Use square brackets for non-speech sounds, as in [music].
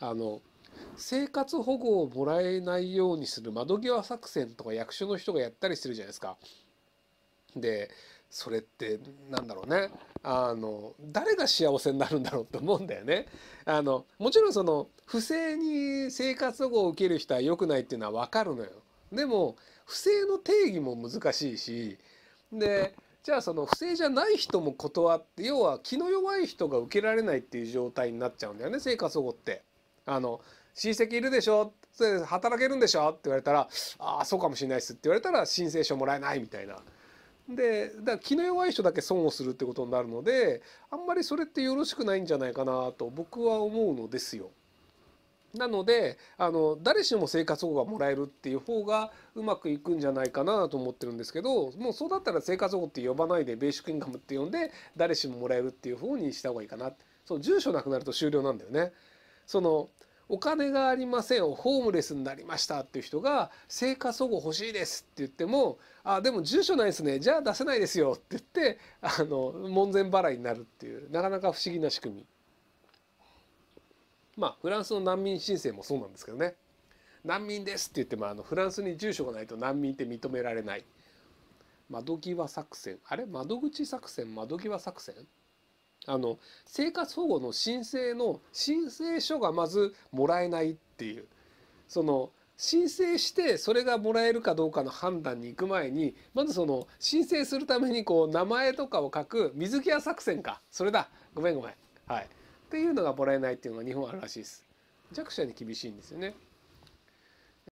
あの生活保護をもらえないようにする窓際作戦とか役所の人がやったりしてるじゃないですか。でそれってなんだろうねあの誰が幸せになるんだろうって思うんだよねあのもちろんその不正に生活保護を受ける人は良くないっていうのはわかるのよでも不正の定義も難しいしでじゃあその不正じゃない人も断って要は気の弱い人が受けられないっていう状態になっちゃうんだよね生活保護って。あの親戚いるでしょ働けるんでしょって言われたら「ああそうかもしれないです」って言われたら申請書もらえないみたいな。でだから気の弱い人だけ損をするってことになるのであんまりそれってよろしくないんじゃないかなと僕は思うのですよ。なのであの誰しも生活保護がもらえるっていう方がうまくいくんじゃないかなと思ってるんですけどもうそうだったら生活保護って呼ばないでベーシックインカムって呼んで誰しももらえるっていう方にした方がいいかなそう住所なくなると終了なんだよね。そのお金がありませんホームレスになりましたっていう人が生活保護欲しいですって言ってもあでも住所ないですねじゃあ出せないですよって言って [laughs] あの門前払いになるっていうなかなか不思議な仕組みまあフランスの難民申請もそうなんですけどね難民ですって言ってもあのフランスに住所がないと難民って認められない窓際作戦あれ窓口作戦窓際作戦あの生活保護の申請の申請書がまずもらえないっていうその申請してそれがもらえるかどうかの判断に行く前にまずその申請するためにこう名前とかを書く水際作戦かそれだごめんごめんはいっていうのがもらえないっていうのが日本あるらしいです弱者に厳しいんですよね